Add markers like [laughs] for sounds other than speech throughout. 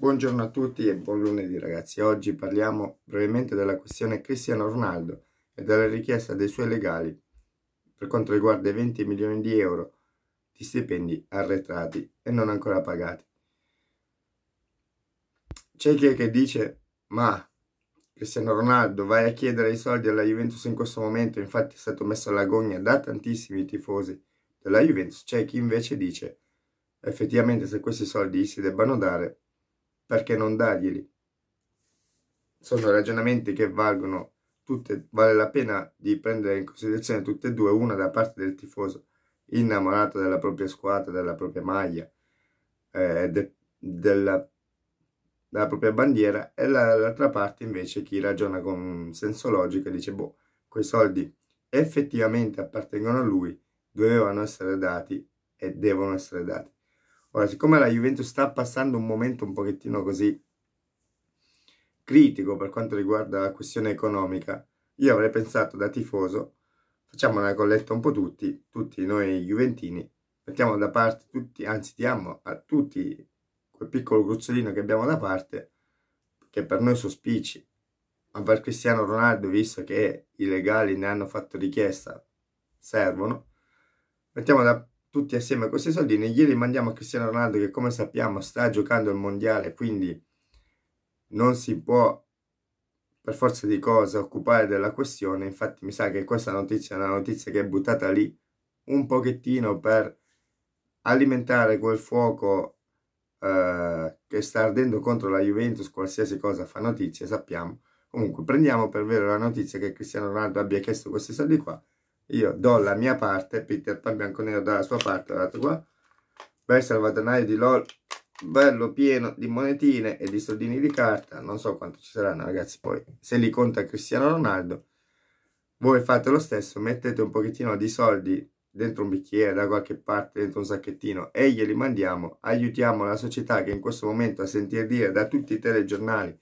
Buongiorno a tutti e buon lunedì ragazzi. Oggi parliamo brevemente della questione Cristiano Ronaldo e della richiesta dei suoi legali per quanto riguarda i 20 milioni di euro di stipendi arretrati e non ancora pagati. C'è chi che dice ma Cristiano Ronaldo vai a chiedere i soldi alla Juventus in questo momento, infatti è stato messo alla gogna da tantissimi tifosi della Juventus. C'è chi invece dice effettivamente se questi soldi si debbano dare perché non darglieli? Sono ragionamenti che valgono tutte, vale la pena di prendere in considerazione tutte e due, una da parte del tifoso innamorato della propria squadra, della propria maglia, eh, de, della, della, propria bandiera, e dall'altra parte invece chi ragiona con senso logico e dice, boh, quei soldi effettivamente appartengono a lui, dovevano essere dati e devono essere dati. Ora, siccome la Juventus sta passando un momento un pochettino così critico per quanto riguarda la questione economica, io avrei pensato da tifoso, facciamo una colletta un po' tutti, tutti noi juventini, mettiamo da parte tutti, anzi diamo a tutti quel piccolo gruzzolino che abbiamo da parte, che per noi sospici, ma per Cristiano Ronaldo, visto che i legali ne hanno fatto richiesta, servono, mettiamo da tutti assieme questi soldi e glieli mandiamo a Cristiano Ronaldo che come sappiamo sta giocando il mondiale, quindi non si può per forza di cosa occupare della questione, infatti mi sa che questa notizia è una notizia che è buttata lì un pochettino per alimentare quel fuoco eh, che sta ardendo contro la Juventus, qualsiasi cosa fa notizia, sappiamo. Comunque prendiamo per vero la notizia che Cristiano Ronaldo abbia chiesto questi soldi qua io do la mia parte, Peter Pan nero dà la sua parte, guardate qua. Bel salvadanaio di LOL, bello pieno di monetine e di soldini di carta. Non so quanto ci saranno, ragazzi, poi se li conta Cristiano Ronaldo. Voi fate lo stesso, mettete un pochettino di soldi dentro un bicchiere, da qualche parte, dentro un sacchettino e glieli mandiamo, aiutiamo la società che in questo momento a sentire dire da tutti i telegiornali,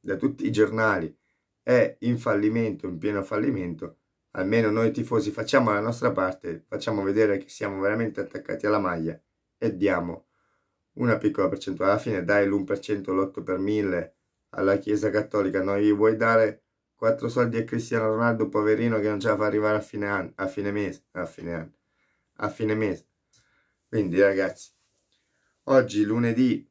da tutti i giornali, è in fallimento, in pieno fallimento, almeno noi tifosi facciamo la nostra parte, facciamo vedere che siamo veramente attaccati alla maglia e diamo una piccola percentuale. Alla fine dai l'1%, l'8 per 1000 alla Chiesa Cattolica, non gli vuoi dare 4 soldi a Cristiano Ronaldo, poverino, che non ce la fa arrivare a fine, anno, a fine mese, a fine anno, a fine mese. Quindi ragazzi, oggi lunedì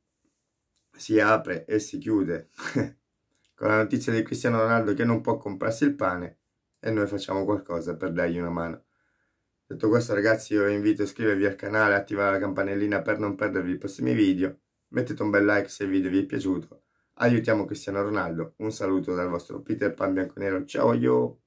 si apre e si chiude [laughs] con la notizia di Cristiano Ronaldo che non può comprarsi il pane e noi facciamo qualcosa per dargli una mano. Detto questo ragazzi io vi invito a iscrivervi al canale, attivare la campanellina per non perdervi i prossimi video, mettete un bel like se il video vi è piaciuto, aiutiamo Cristiano Ronaldo, un saluto dal vostro Peter Pan Bianconero, ciao io!